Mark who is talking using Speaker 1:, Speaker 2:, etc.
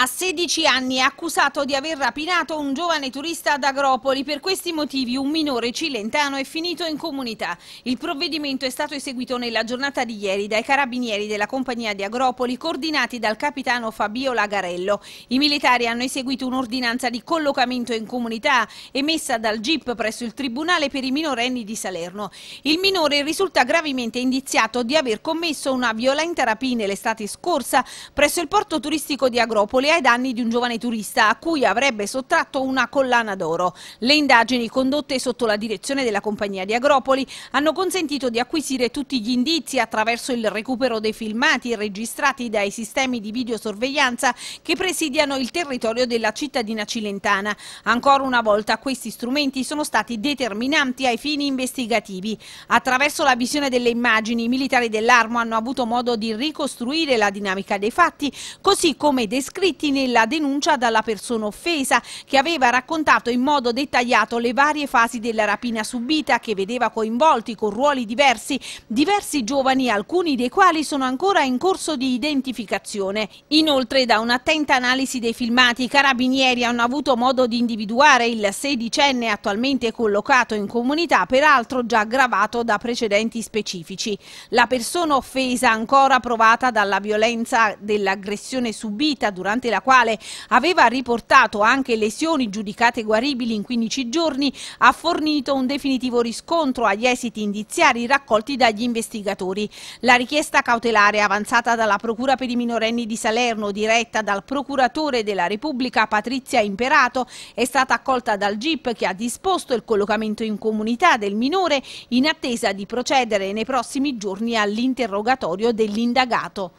Speaker 1: A 16 anni è accusato di aver rapinato un giovane turista ad Agropoli. Per questi motivi un minore cilentano è finito in comunità. Il provvedimento è stato eseguito nella giornata di ieri dai carabinieri della compagnia di Agropoli coordinati dal capitano Fabio Lagarello. I militari hanno eseguito un'ordinanza di collocamento in comunità emessa dal GIP presso il Tribunale per i minorenni di Salerno. Il minore risulta gravemente indiziato di aver commesso una violenta rapina l'estate scorsa presso il porto turistico di Agropoli Calabria ai danni di un giovane turista a cui avrebbe sottratto una collana d'oro. Le indagini condotte sotto la direzione della compagnia di Agropoli hanno consentito di acquisire tutti gli indizi attraverso il recupero dei filmati registrati dai sistemi di videosorveglianza che presidiano il territorio della cittadina cilentana. Ancora una volta questi strumenti sono stati determinanti ai fini investigativi. Attraverso la visione delle immagini i militari dell'armo hanno avuto modo di ricostruire la dinamica dei fatti, così come descritto Gianetti nella denuncia dalla persona offesa che aveva raccontato in modo dettagliato le varie fasi della rapina subita che vedeva coinvolti con ruoli diversi diversi giovani alcuni dei quali sono ancora in corso di identificazione. Inoltre da un'attenta analisi dei filmati i carabinieri hanno avuto modo di individuare il sedicenne attualmente collocato in comunità peraltro già aggravato da precedenti specifici. La persona offesa ancora provata dalla violenza dell'aggressione subita durante Bonfante, la quale aveva riportato anche lesioni giudicate guaribili in 15 giorni, ha fornito un definitivo riscontro agli esiti indiziari raccolti dagli investigatori. La richiesta cautelare avanzata dalla Procura per i minorenni di Salerno, diretta dal Procuratore della Repubblica Patrizia Imperato, è stata accolta dal GIP che ha disposto il collocamento in comunità del minore in attesa di procedere nei prossimi giorni all'interrogatorio dell'indagato.